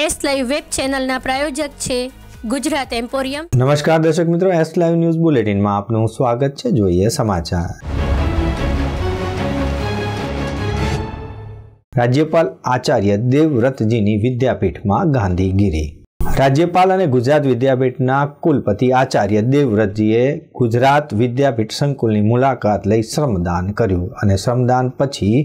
S live web ચેનલના પ્રાયોજક છે Gujarat emporium નમસ્કાર દર્શક મિત્રો એસ લાઈવ ન્યૂઝ બુલેટિનમાં આપનું સ્વાગત છે જોઈએ સમાચાર રાજ્યપાલ આચાર્ય દેવવ્રતજીની વિદ્યાપીઠમાં ગાંધીગીરી રાજ્યપાલ અને ગુજરાત વિદ્યાપીઠના કુલપતિ આચાર્ય દેવવ્રતજીએ ગુજરાત વિદ્યાપીઠ સંકુલની મુલાકાત લઈ શ્રમદાન કર્યું અને શ્રમદાન પછી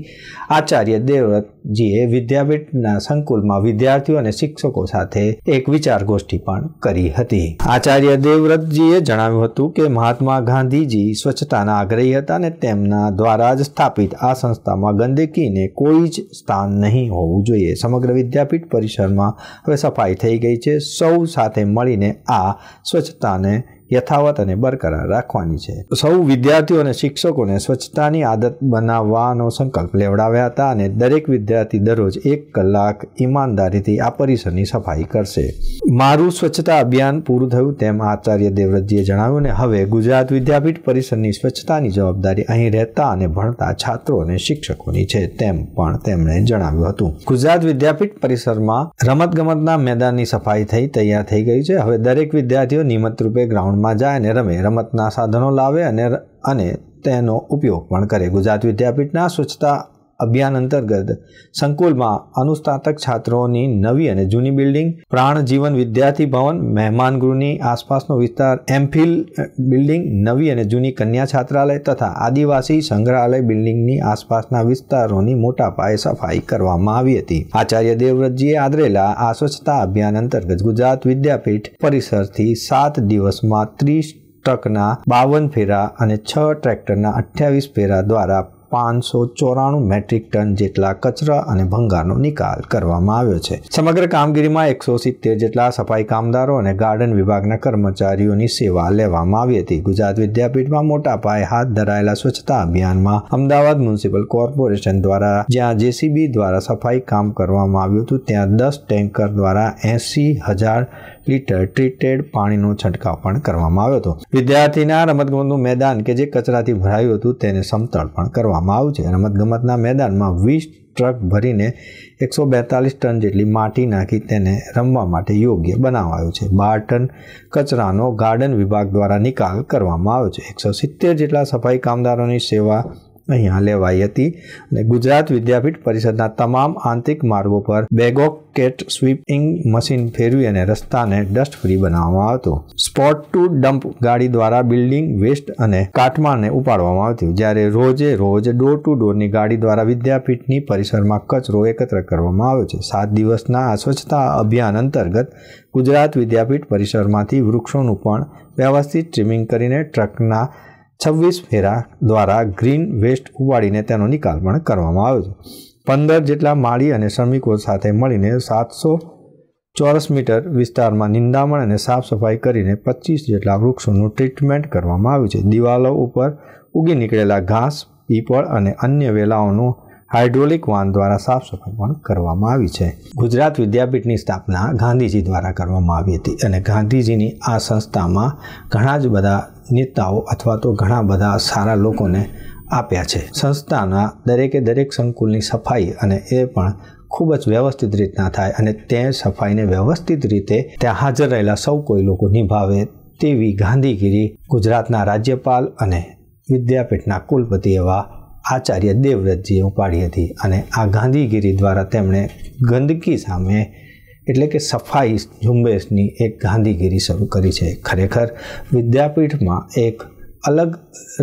આચાર્ય દેવવ્રત જે વિદ્યાપીઠના સંકુલમાં વિદ્યાર્થીઓ અને શિક્ષકો સાથે એક વિચાર ગોષ્ઠી પણ કરી હતી આચાર્ય દેવવ્રતજીએ જણાવ્યું હતું કે મહાત્મા ગાંધીજી સ્વચ્છતાના આગ્રહી હતા અને તેમના દ્વારા જ સ્થાપિત આ સંસ્થામાં ગંદકીને કોઈ જ સ્થાન નહીં હોવું જોઈએ સમગ્ર વિદ્યાપીઠ પરિસરમાં હવે સફાઈ થઈ ગઈ છે સૌ સાથે મળીને આ સ્વચ્છતાને યથાવત અને બરકરાર રાખવાની છે સૌ વિદ્યાર્થીઓ અને શિક્ષકોને સ્વચ્છતાની આદત બનાવવાનો સંકલ્પ લેવડાવ્યા હતા અને દરેક વિદ્યાર્થી દરરોજ એક કલાક ઈમાનદારીથી આ પરિસરની સફાઈ કરશે મારું સ્વચ્છતા અભિયાન પૂરું થયું તેમ આચાર્ય દેવવ્રતજીએ જણાવ્યું ને હવે ગુજરાત વિદ્યાપીઠ પરિસરની સ્વચ્છતાની જવાબદારી અહીં રહેતા અને ભણતા છાત્રો અને શિક્ષકોની છે તેમ પણ તેમણે જણાવ્યું હતું ગુજરાત વિદ્યાપીઠ પરિસરમાં રમતગમતના મેદાનની સફાઈ થઈ તૈયાર થઈ ગઈ છે હવે દરેક વિદ્યાર્થીઓ નિયમિત રૂપે ગ્રાઉન્ડ ગ્રાઉન્ડમાં જાય અને રમે રમતના સાધનો લાવે અને અને તેનો ઉપયોગ પણ કરે ગુજરાત વિદ્યાપીઠના સ્વચ્છતા અભિયાન અંતર્ગત સંકુલમાં અનુસ્નાતક છાત્રોની નવી અને જૂની બિલ્ડિંગ પ્રાણજીવન વિદ્યાર્થી ભવન મહેમાન ગૃહની આસપાસનો વિસ્તાર એમફિલ બિલ્ડિંગ નવી અને જૂની કન્યા છાત્રાલય તથા આદિવાસી સંગ્રહાલય બિલ્ડિંગની આસપાસના વિસ્તારોની મોટા પાયે સફાઈ કરવામાં આવી હતી આચાર્ય દેવવ્રતજીએ આદરેલા આ સ્વચ્છતા અભિયાન અંતર્ગત ગુજરાત વિદ્યાપીઠ પરિસરથી સાત દિવસમાં ત્રીસ ટ્રકના બાવન ફેરા અને છ ટ્રેક્ટરના અઠ્યાવીસ ફેરા દ્વારા પાંચસો ચોરાણું મેટ્રિક ટન જેટલા કચરા અને ભંગારનો નિકાલ કરવામાં આવ્યો છે સમગ્ર કામગીરીમાં એકસો સિત્તેર જેટલા સફાઈ કામદારો અને ગાર્ડન વિભાગના કર્મચારીઓની સેવા લેવામાં આવી હતી ગુજરાત વિદ્યાપીઠમાં મોટા પાયે હાથ ધરાયેલા સ્વચ્છતા અભિયાનમાં અમદાવાદ મ્યુનિસિપલ કોર્પોરેશન દ્વારા જ્યાં જેસીબી દ્વારા સફાઈ કામ કરવામાં આવ્યું હતું ત્યાં દસ ટેન્કર દ્વારા એંસી હજાર લીટર ટ્રીટેડ પાણીનો છંટકાવ પણ કરવામાં આવ્યો હતો વિદ્યાર્થીના રમતગમતનું મેદાન કે જે કચરાથી ભરાયું હતું તેને સમતળ પણ કરવામાં આવ્યું છે રમતગમતના મેદાનમાં વીસ ટ્રક ભરીને એકસો બેતાલીસ ટન જેટલી માટી નાખી તેને રમવા માટે યોગ્ય બનાવાયો છે બાર ટન કચરાનો ગાર્ડન વિભાગ દ્વારા નિકાલ કરવામાં આવ્યો છે એકસો સિત્તેર જેટલા સફાઈ કામદારોની સેવા અહીંયા લેવાઈ હતી અને ગુજરાત વિદ્યાપીઠ પરિષદના તમામ આંતરિક માર્ગો પર બેગોકેટ સ્વીપિંગ મશીન ફેરવી અને રસ્તાને ડસ્ટ ફ્રી બનાવવામાં આવતો સ્પોટ ટુ ડમ્પ ગાડી દ્વારા બિલ્ડિંગ વેસ્ટ અને કાટમાળને ઉપાડવામાં આવતું જ્યારે રોજે રોજ ડોર ટુ ડોરની ગાડી દ્વારા વિદ્યાપીઠની પરિસરમાં કચરો એકત્ર કરવામાં આવ્યો છે સાત દિવસના આ સ્વચ્છતા અભિયાન અંતર્ગત ગુજરાત વિદ્યાપીઠ પરિસરમાંથી વૃક્ષોનું પણ વ્યવસ્થિત ટ્રીમિંગ કરીને ટ્રકના છવ્વીસ ફેરા દ્વારા ગ્રીન વેસ્ટ ઉવાડીને તેનો નિકાલ પણ કરવામાં આવ્યો છે પંદર જેટલા માળી અને શ્રમિકો સાથે મળીને સાતસો ચોરસ મીટર વિસ્તારમાં નિંદામણ અને સાફ સફાઈ કરીને પચીસ જેટલા વૃક્ષોનું ટ્રીટમેન્ટ કરવામાં આવ્યું છે દિવાલો ઉપર ઉગી નીકળેલા ઘાસ પીપળ અને અન્ય વેલાઓનું હાઇડ્રોલિક વાન દ્વારા સાફ સફાઈ પણ કરવામાં આવી છે ગુજરાત વિદ્યાપીઠની સ્થાપના ગાંધીજી દ્વારા કરવામાં આવી હતી અને ગાંધીજીની આ સંસ્થામાં ઘણા જ બધા નેતાઓ અથવા તો ઘણા બધા સારા લોકોને આપ્યા છે સંસ્થાના દરેકે દરેક સંકુલની સફાઈ અને એ પણ ખૂબ જ વ્યવસ્થિત રીતના થાય અને તે સફાઈને વ્યવસ્થિત રીતે ત્યાં હાજર રહેલા સૌ કોઈ લોકો નિભાવે તેવી ગાંધીગીરી ગુજરાતના રાજ્યપાલ અને વિદ્યાપીઠના કુલપતિ એવા આચાર્ય દેવવ્રતજીએ ઉપાડી હતી અને આ ગાંધીગીરી દ્વારા તેમણે ગંદકી સામે એટલે કે સફાઈ ઝુંબેશની એક ગાંધીગીરી શરૂ કરી છે ખરેખર વિદ્યાપીઠમાં એક અલગ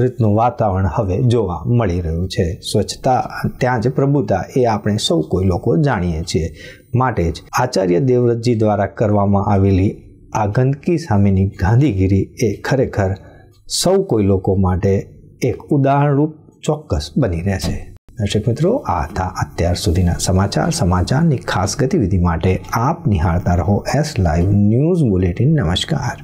રીતનું વાતાવરણ હવે જોવા મળી રહ્યું છે સ્વચ્છતા ત્યાં જ પ્રભુતા એ આપણે સૌ કોઈ લોકો જાણીએ છીએ માટે જ આચાર્ય દેવવ્રતજી દ્વારા કરવામાં આવેલી આ ગંદકી સામેની ગાંધીગીરી એ ખરેખર સૌ કોઈ લોકો માટે એક ઉદાહરણરૂપ ચોક્કસ બની રહેશે દર્શક મિત્રો આ હતા અત્યાર સુધીના સમાચાર સમાચારની ખાસ ગતિવિધિ માટે આપ નિહાળતા રહો એસ લાઈવ ન્યૂઝ બુલેટિન નમસ્કાર